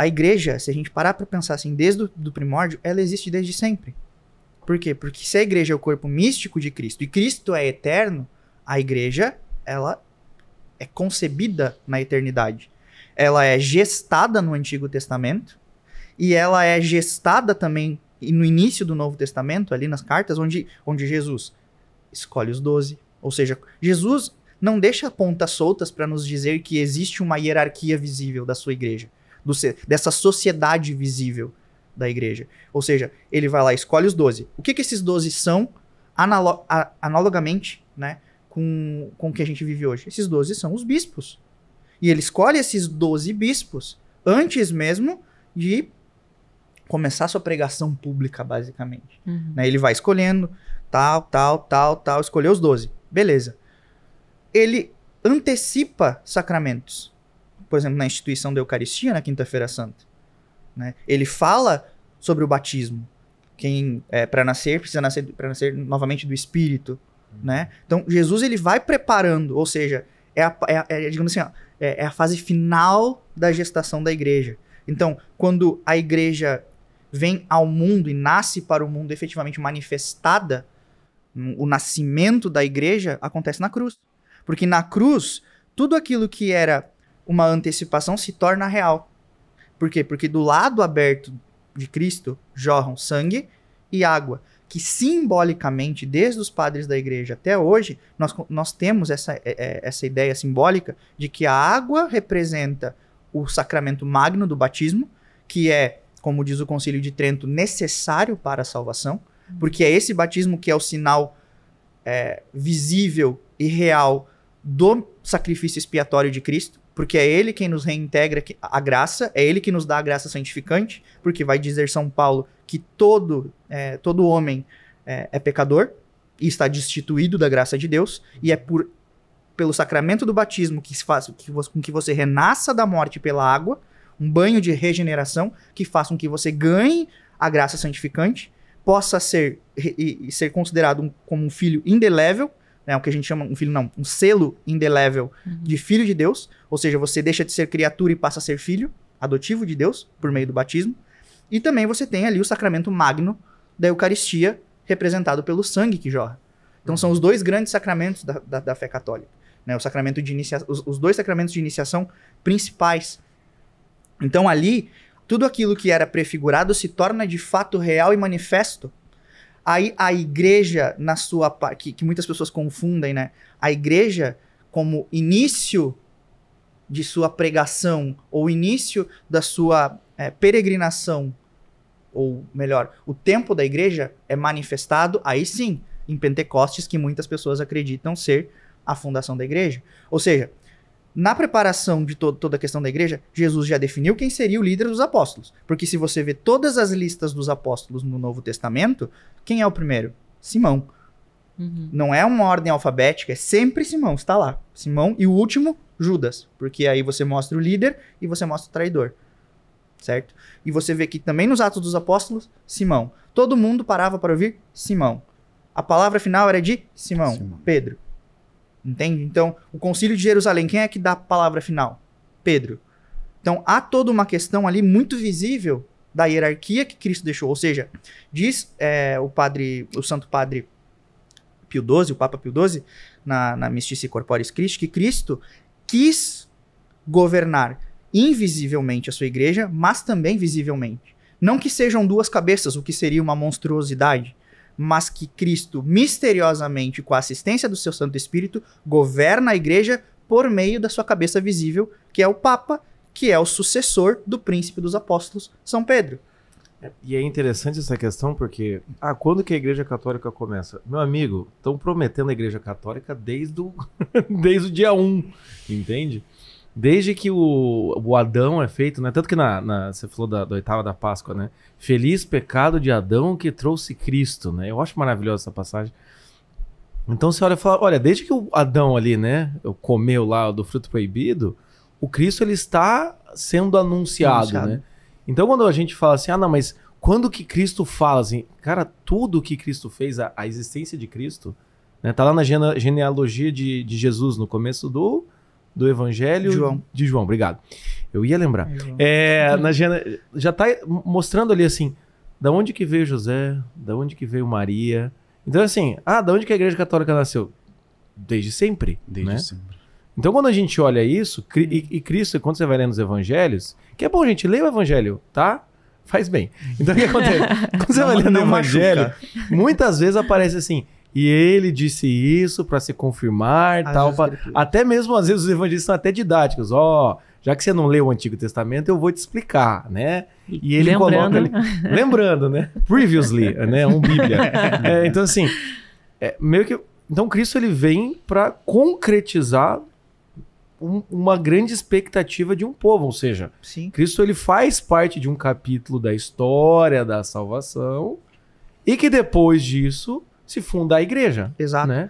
A igreja, se a gente parar para pensar assim, desde o primórdio, ela existe desde sempre. Por quê? Porque se a igreja é o corpo místico de Cristo e Cristo é eterno, a igreja, ela é concebida na eternidade. Ela é gestada no Antigo Testamento e ela é gestada também no início do Novo Testamento, ali nas cartas, onde, onde Jesus escolhe os doze. Ou seja, Jesus não deixa pontas soltas para nos dizer que existe uma hierarquia visível da sua igreja do, dessa sociedade visível da igreja. Ou seja, ele vai lá e escolhe os doze. O que, que esses doze são, analog, a, analogamente, né, com, com o que a gente vive hoje? Esses doze são os bispos. E ele escolhe esses doze bispos antes mesmo de começar sua pregação pública, basicamente. Uhum. Né, ele vai escolhendo tal, tal, tal, tal, escolheu os doze. Beleza. Ele antecipa sacramentos por exemplo, na instituição da Eucaristia, na Quinta-feira Santa. Né? Ele fala sobre o batismo. Quem é, para nascer precisa nascer para nascer novamente do Espírito, uhum. né? Então Jesus ele vai preparando, ou seja, é a, é, é digamos assim, ó, é, é a fase final da gestação da Igreja. Então, quando a Igreja vem ao mundo e nasce para o mundo efetivamente manifestada, o nascimento da Igreja acontece na cruz, porque na cruz tudo aquilo que era uma antecipação se torna real. Por quê? Porque do lado aberto de Cristo jorram sangue e água, que simbolicamente, desde os padres da igreja até hoje, nós, nós temos essa, é, é, essa ideia simbólica de que a água representa o sacramento magno do batismo, que é, como diz o Concílio de Trento, necessário para a salvação, porque é esse batismo que é o sinal é, visível e real do sacrifício expiatório de Cristo porque é ele quem nos reintegra a graça, é ele que nos dá a graça santificante, porque vai dizer São Paulo que todo, é, todo homem é, é pecador e está destituído da graça de Deus, e é por pelo sacramento do batismo que faz que, com que você renasça da morte pela água, um banho de regeneração que faz com que você ganhe a graça santificante, possa ser e, e ser considerado um, como um filho indelével né, o que a gente chama um filho não, um selo indelével uhum. de filho de Deus, ou seja, você deixa de ser criatura e passa a ser filho adotivo de Deus por meio do batismo. E também você tem ali o sacramento magno da Eucaristia, representado pelo sangue que jorra. Então são os dois grandes sacramentos da, da, da fé católica, né? O sacramento de inicia os, os dois sacramentos de iniciação principais. Então ali tudo aquilo que era prefigurado se torna de fato real e manifesto Aí a igreja, na sua que, que muitas pessoas confundem, né? A igreja, como início de sua pregação, ou início da sua é, peregrinação, ou melhor, o tempo da igreja é manifestado, aí sim, em Pentecostes, que muitas pessoas acreditam ser a fundação da igreja. Ou seja, na preparação de toda a questão da igreja, Jesus já definiu quem seria o líder dos apóstolos. Porque se você vê todas as listas dos apóstolos no Novo Testamento, quem é o primeiro? Simão. Uhum. Não é uma ordem alfabética, é sempre Simão, está lá. Simão e o último, Judas. Porque aí você mostra o líder e você mostra o traidor. Certo? E você vê que também nos Atos dos Apóstolos, Simão. Todo mundo parava para ouvir Simão. A palavra final era de Simão. Simão. Pedro. Entende? Então, o Concílio de Jerusalém, quem é que dá a palavra final? Pedro. Então, há toda uma questão ali muito visível da hierarquia que Cristo deixou. Ou seja, diz é, o padre, o santo padre Pio XII, o Papa Pio XII, na, na Mystici Corporis Christi, que Cristo quis governar invisivelmente a sua igreja, mas também visivelmente. Não que sejam duas cabeças, o que seria uma monstruosidade, mas que Cristo, misteriosamente, com a assistência do seu Santo Espírito, governa a igreja por meio da sua cabeça visível, que é o Papa, que é o sucessor do príncipe dos apóstolos, São Pedro. É, e é interessante essa questão porque, ah, quando que a Igreja Católica começa? Meu amigo, estão prometendo a Igreja Católica desde o, desde o dia 1, entende? Desde que o, o Adão é feito, né? Tanto que na, na você falou da, da, oitava da Páscoa, né? Feliz pecado de Adão que trouxe Cristo, né? Eu acho maravilhosa essa passagem. Então você olha e fala, olha, desde que o Adão ali, né? Comeu lá do fruto proibido, o Cristo ele está sendo anunciado, né? anunciado, né? Então quando a gente fala assim, ah não, mas quando que Cristo fala assim, cara, tudo que Cristo fez, a, a existência de Cristo, né? Tá lá na genealogia de, de Jesus, no começo do do Evangelho João. de João, obrigado. Eu ia lembrar. É, é na, já está mostrando ali assim, da onde que veio José, da onde que veio Maria. Então assim, ah, da onde que a Igreja Católica nasceu? Desde sempre, Desde né? sempre. Então quando a gente olha isso, e, e Cristo, quando você vai lendo os Evangelhos, que é bom gente, leia o Evangelho, tá? Faz bem. Então o que acontece? Quando você não, vai lendo o Evangelho, machuca. muitas vezes aparece assim, e ele disse isso para se confirmar, tal, pra... até mesmo às vezes os evangelhos são até didáticos, ó, oh, já que você não leu o Antigo Testamento, eu vou te explicar, né? E ele lembrando. coloca ele, lembrando, né? Previously, né? Um Bíblia. É, então assim, é, meio que então Cristo ele vem para concretizar um, uma grande expectativa de um povo, ou seja, Sim. Cristo ele faz parte de um capítulo da história da salvação e que depois disso se funda a igreja. Exato. Né?